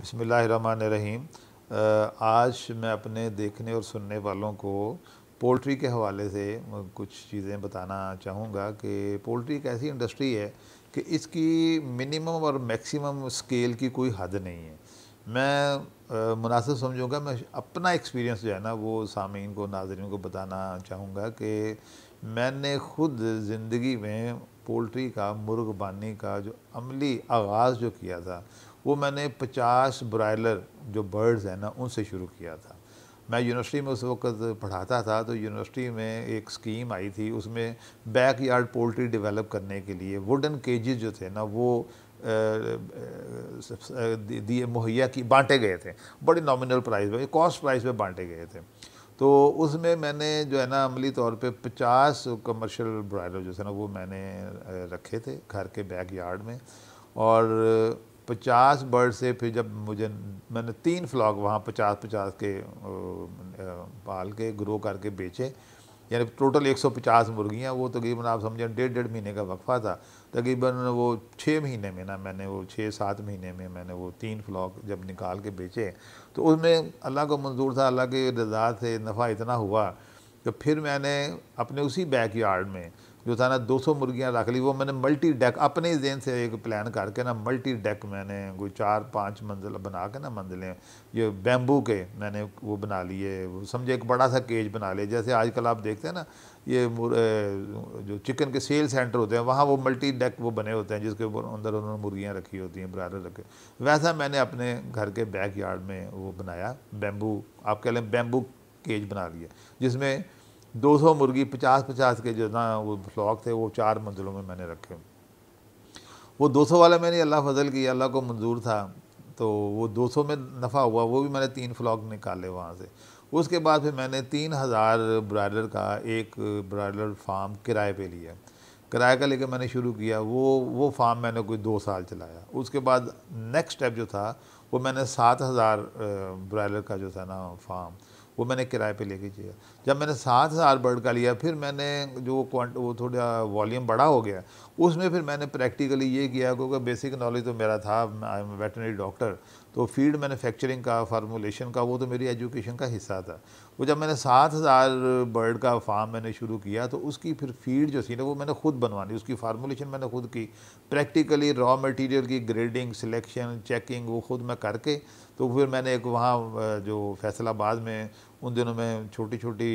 बसमीम आज मैं अपने देखने और सुनने वालों को पोल्ट्री के हवाले से कुछ चीज़ें बताना चाहूँगा कि पोल्ट्री एक ऐसी इंडस्ट्री है कि इसकी मिनिमम और मैक्सिमम स्केल की कोई हद नहीं है मैं मुनासिब समझूँगा मैं अपना एक्सपीरियंस जो है ना वो सामीन को नाजरन को बताना चाहूँगा कि मैंने ख़ुद ज़िंदगी में पोल्ट्री का मुर्गबानी का जो अमली आगाज़ जो किया था वो मैंने 50 ब्रायलर जो बर्ड्स हैं ना उनसे शुरू किया था मैं यूनिवर्सिटी में उस वक्त पढ़ाता था तो यूनिवर्सिटी में एक स्कीम आई थी उसमें बैक यार्ड पोल्ट्री डेवलप करने के लिए वुडन केजेस जो थे ना वो दिए मुहैया की बांटे गए थे बड़े नॉमिनल प्राइस में कॉस्ट प्राइस में बांटे गए थे तो उसमें मैंने जो है ना अमली तौर पे 50 कमर्शियल ब्रायलर जो थे ना वो मैंने रखे थे घर के बैक यार्ड में और पचास बर्ड से फिर जब मुझे मैंने तीन फ्लॉक वहाँ पचास पचास के पाल के ग्रो करके बेचे यानी टोटल एक सौ पचास मुर्गियाँ वो तकरीबन आप समझें डेढ़ डेढ़ महीने का वक्फ़ा था तकरीबन वो छः महीने में ना मैंने वो छः सात महीने में मैंने वो तीन फ्लॉक जब निकाल के बेचे तो उसमें अल्लाह को मंजूर था अल्लाह के रजा से नफ़ा इतना हुआ कि तो फिर मैंने अपने उसी बैक यार्ड में जो था ना 200 मुर्गियां रख ली वो मैंने मल्टी डेक अपने ही जेन से एक प्लान करके ना मल्टी डेक मैंने कोई चार पाँच मंजिल बना के ना मंजिलें ये बैम्बू के मैंने वो बना लिए वो समझे एक बड़ा सा केज बना लिया जैसे आजकल आप देखते हैं ना ये जो चिकन के सेल सेंटर होते हैं वहाँ वो मल्टी डेक वो बने होते हैं जिसके अंदर उन्होंने मुर्गियाँ रखी होती हैं बराबर रखे वैसा मैंने अपने घर के बैक यार्ड में वो बनाया बैम्बू आप कह लें बैम्बू केज बना लिया जिसमें 200 मुर्गी 50-50 के जो ना वो फ्लॉक थे वो चार मंजिलों में मैंने रखे वो 200 वाला मैंने अल्लाह फजल की अल्लाह को मंजूर था तो वो 200 में नफ़ा हुआ वो भी मैंने तीन फ्लॉक निकाले वहाँ से उसके बाद फिर मैंने तीन हज़ार ब्रायलर का एक ब्रायलर फार्म किराए पे लिया किराए का लेकर मैंने शुरू किया वो वो फार्म मैंने कोई दो साल चलाया उसके बाद नेक्स्ट स्टेप जो था वो मैंने सात हज़ार ब्रायलर का जो था ना फार्म वो मैंने किराए पे लेके चाहिए जब मैंने सात हज़ार बर्ड का लिया फिर मैंने जो क्वान्ट वो थोड़ा वॉल्यूम बड़ा हो गया उसमें फिर मैंने प्रैक्टिकली ये किया क्योंकि बेसिक नॉलेज तो मेरा था आई एम वेटनरी डॉक्टर तो फीड मैन्युफैक्चरिंग का फार्मूलेशन का वो तो मेरी एजुकेशन का हिस्सा था वो जब मैंने सात हज़ार बर्ड का फार्म मैंने शुरू किया तो उसकी फिर फीड जो थी ना वो मैंने खुद बनवानी उसकी फार्मूलेशन मैंने खुद की प्रैक्टिकली रॉ मटेरियल की ग्रेडिंग सिलेक्शन चेकिंग वो खुद मैं करके तो फिर मैंने एक वहाँ जो फैसलाबाद में उन दिनों में छोटी छोटी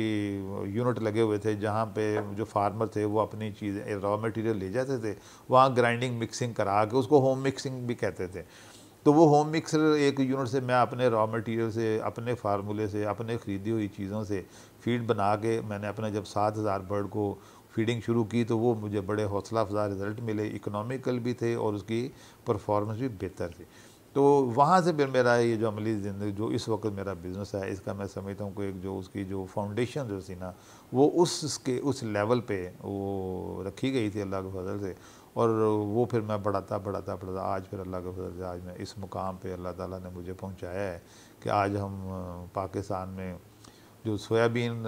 यूनिट लगे हुए थे जहाँ पे जो फार्मर थे वो अपनी चीज़ें रॉ मटेरियल ले जाते थे वहाँ ग्राइंडिंग मिक्सिंग करा के उसको होम मिक्सिंग भी कहते थे तो वो होम मिक्सर एक यूनिट से मैं अपने रॉ मटेरियल से अपने फार्मूले से अपने ख़रीदी हुई चीज़ों से फीड बना के मैंने अपने जब सात हज़ार बर्ड को फीडिंग शुरू की तो वो मुझे बड़े हौसला अफजा रिज़ल्ट मिले इकोनॉमिकल भी थे और उसकी परफॉर्मेंस भी बेहतर थी तो वहाँ से फिर मेरा ये जो अमली ज़िंदगी जो इस वक्त मेरा बिज़नेस है इसका मैं समझता हूँ कि एक जो उसकी जो फाउंडेशन जो थी ना वो उसके उस लेवल पे वो रखी गई थी अल्लाह के फजल से और वो फिर मैं बढ़ाता बढ़ाता बढ़ाता आज फिर अल्लाह के फजल से आज मैं इस मुकाम पे अल्लाह ताला ने मुझे पहुँचाया है कि आज हम पाकिस्तान में जो सोयाबीन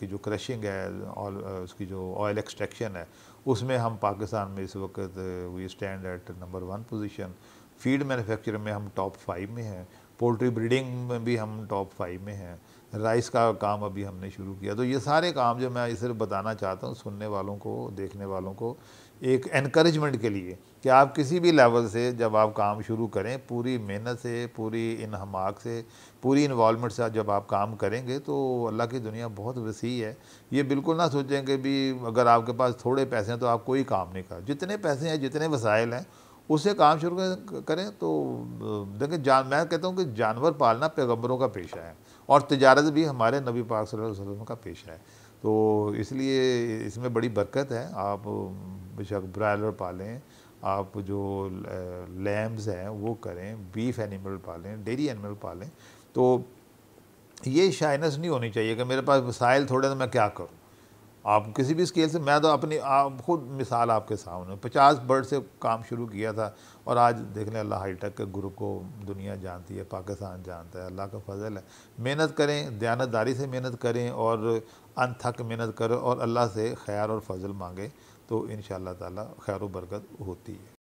की जो क्रशिंग है और उसकी जो ऑयल एक्सट्रैक्शन है उसमें हम पाकिस्तान में इस वक्त we stand at number one position feed manufacture में हम टॉप फाइव में हैं पोल्ट्री ब्रीडिंग में भी हम टॉप फाइव में हैं राइस का काम अभी हमने शुरू किया तो ये सारे काम जो मैं सिर्फ बताना चाहता हूँ सुनने वालों को देखने वालों को एक एनकरेजमेंट के लिए कि आप किसी भी लेवल से जब आप काम शुरू करें पूरी मेहनत से पूरी इन हमाक से पूरी इन्वॉलमेंट से जब आप काम करेंगे तो अल्लाह की दुनिया बहुत वसी है ये बिल्कुल ना सोचें कि भी अगर आपके पास थोड़े पैसे हैं तो आप कोई काम नहीं कर जितने पैसे हैं जितने वसाइल हैं उससे काम शुरू करें तो देखिए जान मैं कहता हूँ कि जानवर पालना पैगम्बरों का पेशा है और तजारत भी हमारे नबी पाक वसल्लम का पेशा है तो इसलिए इसमें बड़ी बरकत है आप बेशक ब्रायलर पालें आप जो लैम्ब्स हैं वो करें बीफ एनिमल पालें डेरी एनिमल पालें तो ये शाइनस नहीं होनी चाहिए कि मेरे पास वसाइल थोड़े तो मैं क्या करूँ आप किसी भी स्केल से मैं तो अपनी आप खुद मिसाल आपके सामने पचास बर्ड से काम शुरू किया था और आज देख लें अल्लाह हाईटेक के ग्रुप को दुनिया जानती है पाकिस्तान जानता है अल्लाह का फजल है मेहनत करें दयानतदारी से मेहनत करें और अनथक मेहनत करें और अल्लाह से खैर और फजल मांगें तो इन शैर खैर बरकत होती है